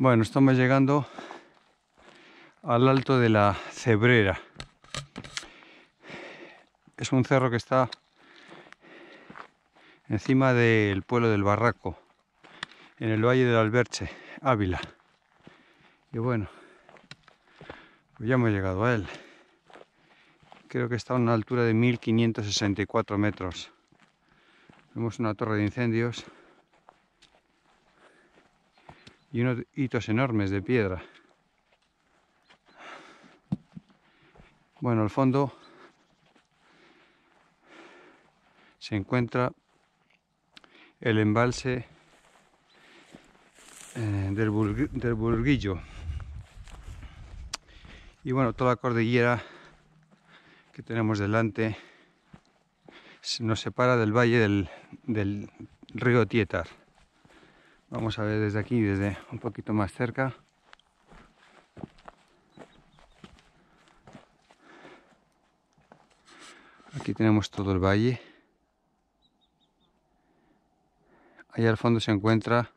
Bueno, estamos llegando al alto de la Cebrera. Es un cerro que está encima del pueblo del Barraco, en el valle del Alberche, Ávila. Y bueno, pues ya hemos llegado a él. Creo que está a una altura de 1564 metros. Vemos una torre de incendios y unos hitos enormes de piedra. Bueno, al fondo se encuentra el embalse eh, del, Burguillo. Y bueno, toda la cordillera que tenemos delante nos separa del valle del, del río Tietar. Vamos a ver desde aquí, desde un poquito más cerca. Aquí tenemos todo el valle. Allá al fondo se encuentra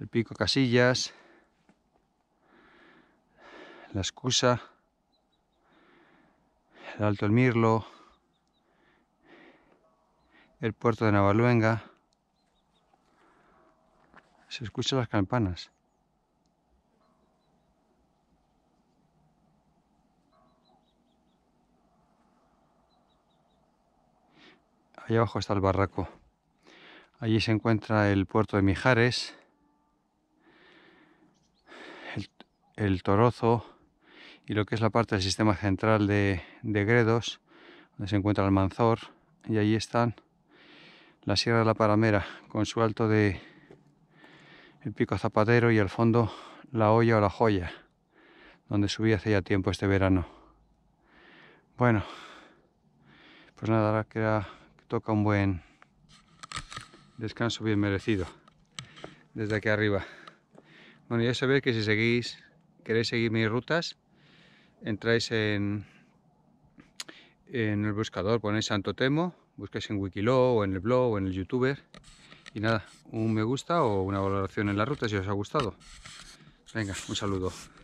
el pico Casillas, la Escusa. el Alto El Mirlo, el puerto de Navaluenga. Se escuchan las campanas. Allá abajo está el barraco. Allí se encuentra el puerto de Mijares, el, Torozo y lo que es la parte del sistema central de, de Gredos, donde se encuentra el Manzor. Y allí están la Sierra de la Paramera con su alto de el pico zapatero y al fondo la olla o la joya, donde subí hace ya tiempo este verano. Bueno, pues nada, ahora queda, toca un buen descanso bien merecido desde aquí arriba. Bueno, ya sabéis que si seguís, queréis seguir mis rutas, entráis en, en el buscador, ponéis Santo Temo, buscáis en wikilow o en el blog o en el youtuber y nada, un me gusta o una valoración en la ruta si os ha gustado. Venga, un saludo.